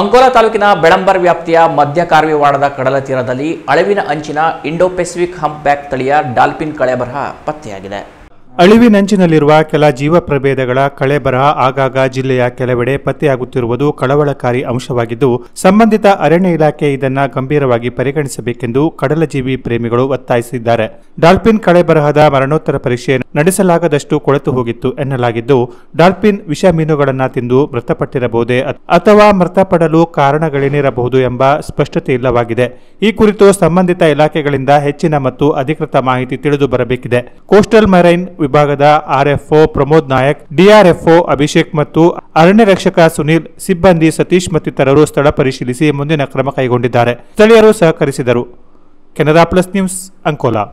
ಅಂಕೋಲಾ ತಾಲೂಕಿನ ಬೆಳಂಬರ್ ವ್ಯಾಪ್ತಿಯ ಮಧ್ಯ ಕಾರ್ವಿವಾಡದ ಕಡಲ ತೀರದಲ್ಲಿ ಅಳಿವಿನ ಅಂಚಿನ ಇಂಡೋ ಪೆಸಿಫಿಕ್ ಬ್ಯಾಕ್ ತಳಿಯ ಡಾಲ್ಫಿನ್ ಕಳೆಬರಹ ಪತ್ತೆಯಾಗಿದೆ ಅಳಿವಿನಂಚಿನಲ್ಲಿರುವ ಕೆಲ ಜೀವ ಪ್ರಭೇದಗಳ ಕಳೆಬರಹ ಆಗಾಗ ಜಿಲ್ಲೆಯ ಕೆಲವೆಡೆ ಪತ್ತೆಯಾಗುತ್ತಿರುವುದು ಕಳವಳಕಾರಿ ಅಂಶವಾಗಿದ್ದು ಸಂಬಂಧಿತ ಅರಣ್ಯ ಇಲಾಖೆ ಇದನ್ನು ಗಂಭೀರವಾಗಿ ಪರಿಗಣಿಸಬೇಕೆಂದು ಕಡಲಜೀವಿ ಪ್ರೇಮಿಗಳು ಒತ್ತಾಯಿಸಿದ್ದಾರೆ ಡಾಲ್ಫಿನ್ ಕಳೆ ಬರಹದ ಮರಣೋತ್ತರ ಪರೀಕ್ಷೆ ನಡೆಸಲಾಗದಷ್ಟು ಕೊಳೆತು ಹೋಗಿತ್ತು ಎನ್ನಲಾಗಿದ್ದು ಡಾಲ್ಫಿನ್ ವಿಷ ಮೀನುಗಳನ್ನು ತಿಂದು ಮೃತಪಟ್ಟಿರಬಹುದೇ ಅಥವಾ ಮೃತಪಡಲು ಕಾರಣಗಳೇನಿರಬಹುದು ಎಂಬ ಸ್ಪಷ್ಟತೆ ಇಲ್ಲವಾಗಿದೆ ಈ ಕುರಿತು ಸಂಬಂಧಿತ ಇಲಾಖೆಗಳಿಂದ ಹೆಚ್ಚಿನ ಮತ್ತು ಅಧಿಕೃತ ಮಾಹಿತಿ ತಿಳಿದು ಬರಬೇಕಿದೆ ಕೋಸ್ಟಲ್ ಮರೈನ್ ವಿಭಾಗದ ಆರ್ಎಫ್ಒ ಪ್ರಮೋದ್ ನಾಯಕ್ ಡಿಆರ್ಎಫ್ಒ ಅಭಿಷೇಕ್ ಮತ್ತು ಅರಣ್ಯ ರಕ್ಷಕ ಸುನೀಲ್ ಸಿಬ್ಬಂದಿ ಸತೀಶ್ ಮತ್ತಿತರರು ಸ್ಥಳ ಪರಿಶೀಲಿಸಿ ಮುಂದಿನ ಕ್ರಮ ಕೈಗೊಂಡಿದ್ದಾರೆ ಸ್ಥಳೀಯರು ಸಹಕರಿಸಿದರು ಕೆನರಾ ಪ್ಲಸ್ ನ್ಯೂಸ್ ಅಂಕೋಲಾ